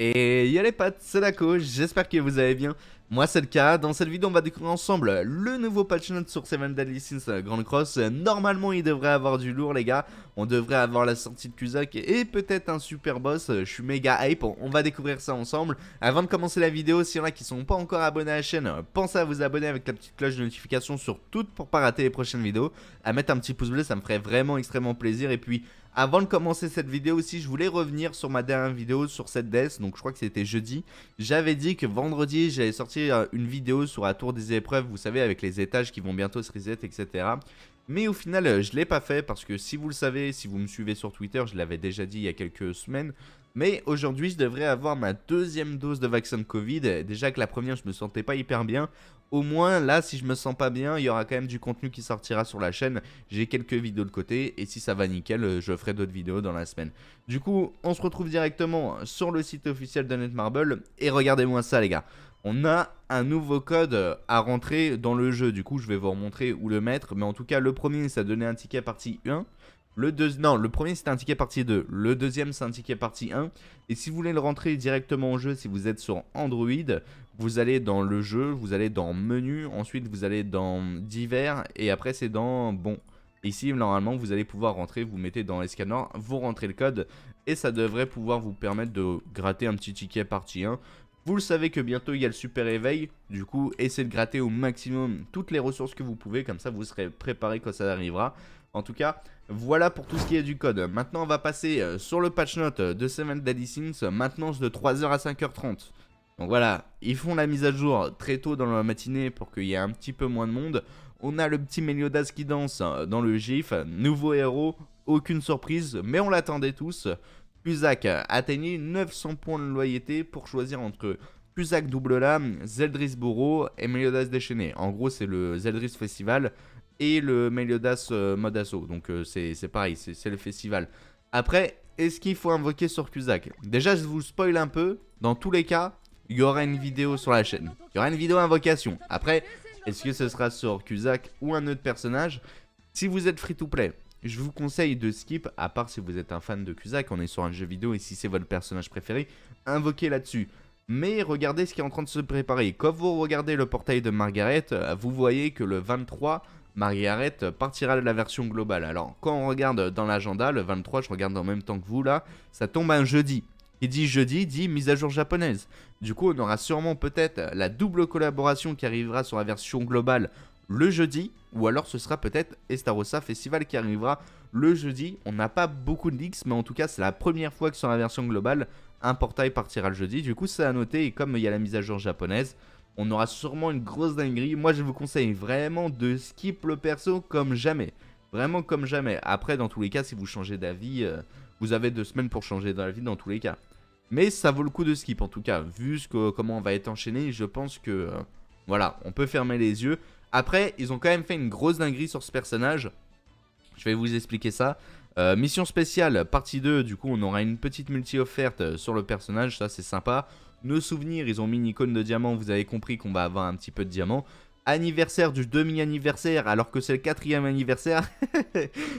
Et y'a les pattes, c'est la j'espère que vous allez bien. Moi c'est le cas, dans cette vidéo on va découvrir ensemble le nouveau patch note sur Seven Deadly Sins euh, Grand Cross. Normalement il devrait avoir du lourd les gars, on devrait avoir la sortie de Cusack et peut-être un super boss, euh, je suis méga hype, on va découvrir ça ensemble. Avant de commencer la vidéo, s'il y en a qui sont pas encore abonnés à la chaîne, euh, pensez à vous abonner avec la petite cloche de notification sur toutes pour pas rater les prochaines vidéos. À mettre un petit pouce bleu, ça me ferait vraiment extrêmement plaisir et puis avant de commencer cette vidéo aussi, je voulais revenir sur ma dernière vidéo sur cette DS, e donc je crois que c'était jeudi. J'avais dit que vendredi, j'allais sortir euh, une vidéo sur la tour des épreuves, vous savez, avec les étages qui vont bientôt se reset, etc. Mais au final, euh, je ne l'ai pas fait parce que si vous le savez, si vous me suivez sur Twitter, je l'avais déjà dit il y a quelques semaines, mais aujourd'hui, je devrais avoir ma deuxième dose de vaccin Covid. Déjà que la première, je me sentais pas hyper bien. Au moins, là, si je me sens pas bien, il y aura quand même du contenu qui sortira sur la chaîne. J'ai quelques vidéos de côté. Et si ça va nickel, euh, je ferai d'autres vidéos dans la semaine. Du coup, on se retrouve directement sur le site officiel de Netmarble. Et regardez-moi ça, les gars on a un nouveau code euh, à rentrer dans le jeu. Du coup, je vais vous remontrer où le mettre. Mais en tout cas, le premier, ça donnait un ticket partie 1. Le Non, le premier c'est un ticket partie 2. Le deuxième c'est un ticket partie 1. Et si vous voulez le rentrer directement au jeu, si vous êtes sur Android, vous allez dans le jeu, vous allez dans menu, ensuite vous allez dans divers et après c'est dans bon. Ici, normalement, vous allez pouvoir rentrer, vous mettez dans Escanor, vous rentrez le code et ça devrait pouvoir vous permettre de gratter un petit ticket partie 1. Vous le savez que bientôt il y a le super éveil, du coup essayez de gratter au maximum toutes les ressources que vous pouvez, comme ça vous serez préparé quand ça arrivera. En tout cas, voilà pour tout ce qui est du code. Maintenant, on va passer euh, sur le patch note euh, de 7 Daddy Sins. maintenance de 3h à 5h30. Donc voilà, ils font la mise à jour très tôt dans la matinée pour qu'il y ait un petit peu moins de monde. On a le petit Meliodas qui danse euh, dans le GIF, nouveau héros, aucune surprise, mais on l'attendait tous. Puzak atteint 900 points de loyauté pour choisir entre Puzak double lame, Zeldris bourreau et Meliodas déchaîné. En gros, c'est le Zeldris Festival et le Meliodas euh, Modasso. Donc euh, c'est pareil, c'est le festival. Après, est-ce qu'il faut invoquer sur Cusack Déjà, je vous spoil un peu. Dans tous les cas, il y aura une vidéo sur la chaîne. Il y aura une vidéo invocation. Après, est-ce que ce sera sur Cusack ou un autre personnage Si vous êtes free-to-play, je vous conseille de skip, à part si vous êtes un fan de Cusack, on est sur un jeu vidéo et si c'est votre personnage préféré, invoquez là-dessus. Mais regardez ce qui est en train de se préparer. Quand vous regardez le portail de Margaret, euh, vous voyez que le 23, Margaret partira de la version globale. Alors, quand on regarde dans l'agenda, le 23, je regarde en même temps que vous là, ça tombe un jeudi. Qui dit jeudi dit mise à jour japonaise. Du coup, on aura sûrement peut-être la double collaboration qui arrivera sur la version globale le jeudi, ou alors ce sera peut-être Estarossa Festival qui arrivera le jeudi. On n'a pas beaucoup de leaks, mais en tout cas, c'est la première fois que sur la version globale, un portail partira le jeudi. Du coup, c'est à noter, et comme il y a la mise à jour japonaise, on aura sûrement une grosse dinguerie. Moi, je vous conseille vraiment de skip le perso comme jamais. Vraiment comme jamais. Après, dans tous les cas, si vous changez d'avis, euh, vous avez deux semaines pour changer d'avis dans tous les cas. Mais ça vaut le coup de skip en tout cas. Vu ce comment on va être enchaîné, je pense que... Euh, voilà, on peut fermer les yeux. Après, ils ont quand même fait une grosse dinguerie sur ce personnage. Je vais vous expliquer ça. Euh, mission spéciale, partie 2, du coup on aura une petite multi offerte euh, sur le personnage, ça c'est sympa. Nos souvenirs, ils ont mis une icône de diamant, vous avez compris qu'on va avoir un petit peu de diamant. Anniversaire du demi-anniversaire alors que c'est le quatrième anniversaire.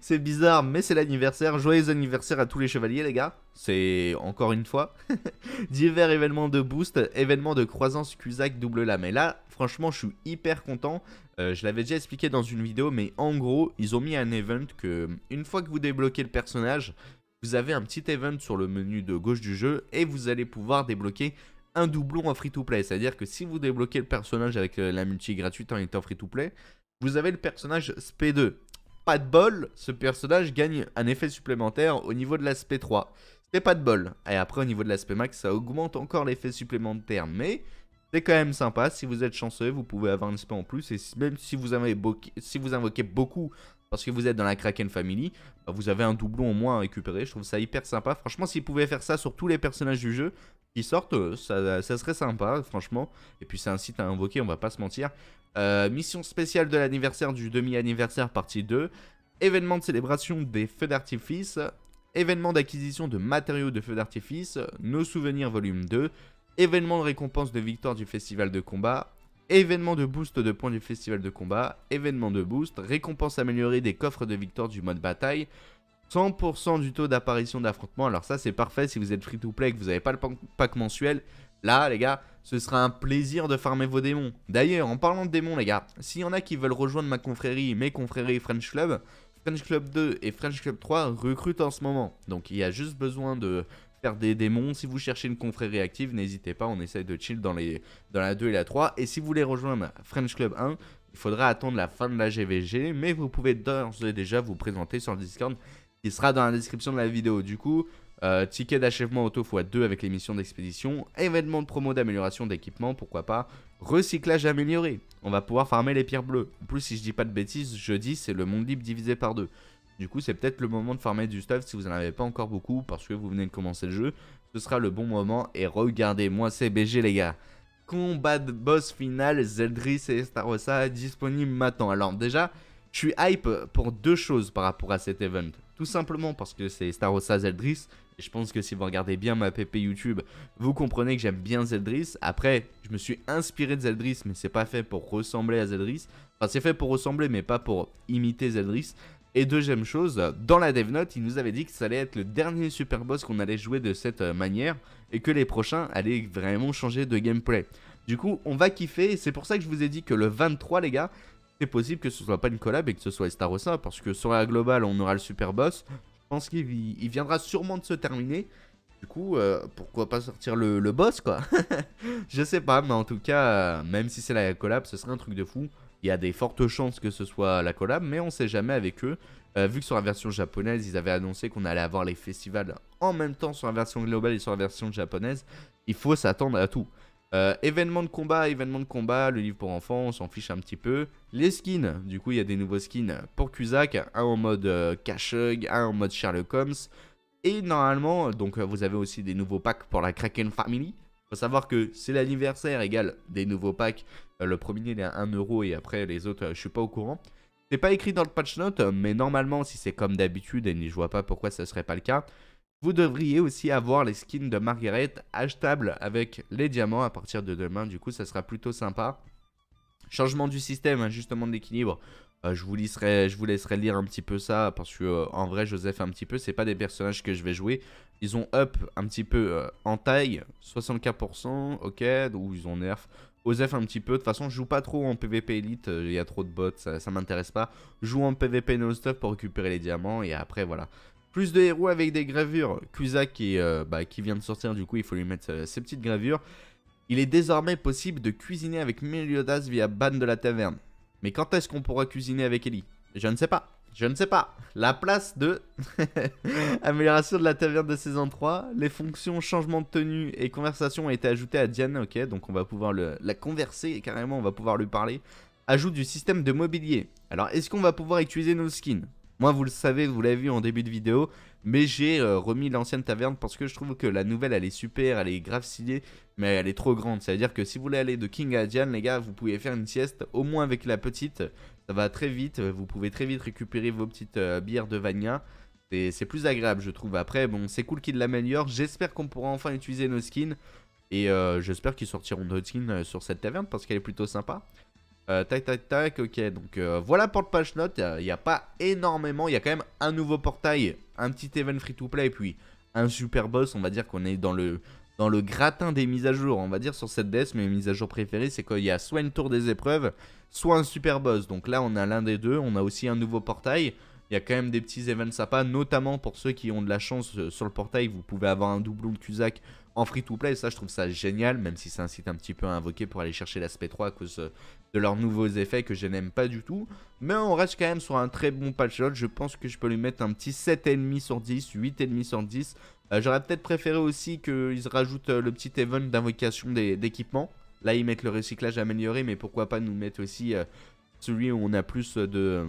c'est bizarre mais c'est l'anniversaire. Joyeux anniversaire à tous les chevaliers les gars. C'est encore une fois. Divers événements de boost, événements de croisance, Cusac double lame. Et là Franchement, je suis hyper content. Euh, je l'avais déjà expliqué dans une vidéo, mais en gros, ils ont mis un event que, une fois que vous débloquez le personnage, vous avez un petit event sur le menu de gauche du jeu et vous allez pouvoir débloquer un doublon en free-to-play. C'est-à-dire que si vous débloquez le personnage avec euh, la multi gratuite en étant free-to-play, vous avez le personnage SP2. Pas de bol, ce personnage gagne un effet supplémentaire au niveau de l'aspect 3. C'est pas de bol. Et après, au niveau de l'aspect max, ça augmente encore l'effet supplémentaire. Mais c'est quand même sympa. Si vous êtes chanceux, vous pouvez avoir un spa en plus. Et même si vous, avez si vous invoquez beaucoup parce que vous êtes dans la Kraken Family, bah, vous avez un doublon au moins à récupérer. Je trouve ça hyper sympa. Franchement, s'ils pouvaient faire ça sur tous les personnages du jeu qui sortent, euh, ça, serait sympa, franchement. Et puis, c'est un site à invoquer, on va pas se mentir. Euh, mission spéciale de l'anniversaire du demi-anniversaire partie 2. Événement de célébration des feux d'artifice. Événement d'acquisition de matériaux de feux d'artifice. Nos souvenirs volume 2 événement de récompense de victoire du festival de combat, événement de boost de points du festival de combat, événement de boost, récompense améliorée des coffres de victoire du mode bataille, 100% du taux d'apparition d'affrontement. Alors ça c'est parfait si vous êtes free to play et que vous n'avez pas le pack mensuel. Là les gars, ce sera un plaisir de farmer vos démons. D'ailleurs, en parlant de démons les gars, s'il y en a qui veulent rejoindre ma confrérie, mes confréries French Club, French Club 2 et French Club 3 recrutent en ce moment. Donc il y a juste besoin de faire des démons. Si vous cherchez une confrérie active, n'hésitez pas, on essaye de chill dans, les, dans la 2 et la 3. Et si vous voulez rejoindre French Club 1, il faudra attendre la fin de la GVG, mais vous pouvez d'ores et déjà vous présenter sur le Discord qui sera dans la description de la vidéo. Du coup, euh, ticket d'achèvement auto x2 avec les missions d'expédition, événement de promo d'amélioration d'équipement, pourquoi pas, recyclage amélioré. On va pouvoir farmer les pierres bleues. En plus, si je dis pas de bêtises, jeudi, c'est le monde libre divisé par deux. Du coup, c'est peut-être le moment de farmer du stuff si vous n'en avez pas encore beaucoup parce que vous venez de commencer le jeu. Ce sera le bon moment et regardez-moi c'est BG les gars. Combat de boss final Zeldris et Starossa disponible maintenant. Alors déjà, je suis hype pour deux choses par rapport à cet event. Tout simplement parce que c'est Starossa Zeldris. Et je pense que si vous regardez bien ma PP YouTube, vous comprenez que j'aime bien Zeldris. Après, je me suis inspiré de Zeldris, mais c'est pas fait pour ressembler à Zeldris. Enfin, c'est fait pour ressembler, mais pas pour imiter Zeldris. Et deuxième chose, dans la dev note, il nous avait dit que ça allait être le dernier super boss qu'on allait jouer de cette euh, manière et que les prochains allaient vraiment changer de gameplay. Du coup, on va kiffer et c'est pour ça que je vous ai dit que le 23, les gars, c'est possible que ce soit pas une collab et que ce soit Starossa hein, parce que sur la globale, on aura le super boss. Je pense qu'il viendra sûrement de se terminer. Du coup, euh, pourquoi pas sortir le, boss, quoi Je sais pas, mais en tout cas, euh, même si c'est la collab, ce serait un truc de fou il y a des fortes chances que ce soit la collab, mais on ne sait jamais avec eux. Euh, vu que sur la version japonaise, ils avaient annoncé qu'on allait avoir les festivals en même temps sur la version globale et sur la version japonaise, il faut s'attendre à tout. Euh, événement de combat, événement de combat, le livre pour enfants, on s'en fiche un petit peu. Les skins, du coup, il y a des nouveaux skins pour Cusack, un en mode euh, un en mode Sherlock Holmes. Et normalement, donc vous avez aussi des nouveaux packs pour la Kraken Family, faut savoir que c'est l'anniversaire égal des nouveaux packs. Euh, le premier il est à 1€ et après les autres, euh, je suis pas au courant. C'est pas écrit dans le patch note, mais normalement, si c'est comme d'habitude, et je vois pas pourquoi ça serait pas le cas, vous devriez aussi avoir les skins de Margaret achetables avec les diamants à partir de demain. Du coup, ça sera plutôt sympa. Changement du système, ajustement hein, de l'équilibre. Euh, je, vous laisserai, je vous laisserai lire un petit peu ça parce que euh, en vrai Joseph un petit peu c'est pas des personnages que je vais jouer. Ils ont up un petit peu euh, en taille, 64%, ok, ou ils ont nerf. Joseph un petit peu, de toute façon je joue pas trop en PvP Elite, il y a trop de bots, ça, ça m'intéresse pas. Je joue en PvP No Stuff pour récupérer les diamants et après voilà. Plus de héros avec des gravures, Kuzak qui, bah, qui vient de sortir du coup il faut lui mettre ses petites gravures. Il est désormais possible de cuisiner avec Meliodas via ban de la taverne. Mais quand est-ce qu'on pourra cuisiner avec Ellie Je ne sais pas. Je ne sais pas. La place de amélioration de la taverne de saison 3. Les fonctions changement de tenue et conversation ont été ajoutées à Diane. Ok, donc on va pouvoir la converser et carrément on va pouvoir lui parler. Ajout du système de mobilier. Alors est-ce qu'on va pouvoir utiliser nos skins Moi vous le savez, vous l'avez vu en début de vidéo, mais j'ai euh, remis l'ancienne taverne parce que je trouve que la nouvelle, elle est super, elle est grave stylée, mais elle est trop grande. C'est-à-dire que si vous voulez aller de King à Diane, les gars, vous pouvez faire une sieste, au moins avec la petite. Ça va très vite, vous pouvez très vite récupérer vos petites euh, bières de Vania. C'est plus agréable, je trouve. Après, bon, c'est cool qu'ils l'améliorent. J'espère qu'on pourra enfin utiliser nos skins. Et euh, j'espère qu'ils sortiront nos skins sur cette taverne parce qu'elle est plutôt sympa. Euh, tac, tac, tac, ok. Donc euh, voilà pour le patch note. Il n'y a pas énormément. Il y a quand même un nouveau portail, un petit event free to play, et puis un super boss. On va dire qu'on est dans le, dans le gratin des mises à jour. On va dire sur cette DS, mes mises à jour préférées, c'est qu'il y a soit une tour des épreuves, soit un super boss. Donc là, on a l'un des deux. On a aussi un nouveau portail. Il y a quand même des petits events sympas, notamment pour ceux qui ont de la chance euh, sur le portail. Vous pouvez avoir un doublon de Cusack en free to play. ça, je trouve ça génial, même si ça incite un petit peu à invoquer pour aller chercher l'aspect 3 à cause euh, de leurs nouveaux effets que je n'aime pas du tout. Mais on reste quand même sur un très bon patch note. Je pense que je peux lui mettre un petit 7,5 sur 10, 8,5 sur 10. Euh, j'aurais peut-être préféré aussi qu'ils rajoutent euh, le petit event d'invocation d'équipement. Là, ils mettent le recyclage amélioré, mais pourquoi pas nous mettre aussi celui où on a plus de,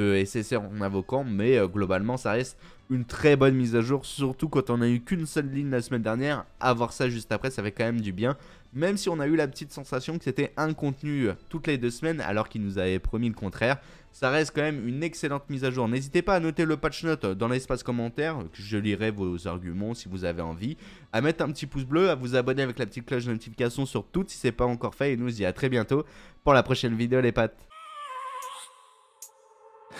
et cesser en invoquant, mais euh, globalement ça reste une très bonne mise à jour, surtout quand on a eu qu'une seule ligne la semaine dernière, avoir ça juste après ça fait quand même du bien, même si on a eu la petite sensation que c'était un contenu euh, toutes les deux semaines alors qu'il nous avait promis le contraire, ça reste quand même une excellente mise à jour. N'hésitez pas à noter le patch note dans l'espace commentaire, je lirai vos arguments si vous avez envie, à mettre un petit pouce bleu, à vous abonner avec la petite cloche de notification sur tout si c'est pas encore fait et nous y à très bientôt pour la prochaine vidéo les pattes.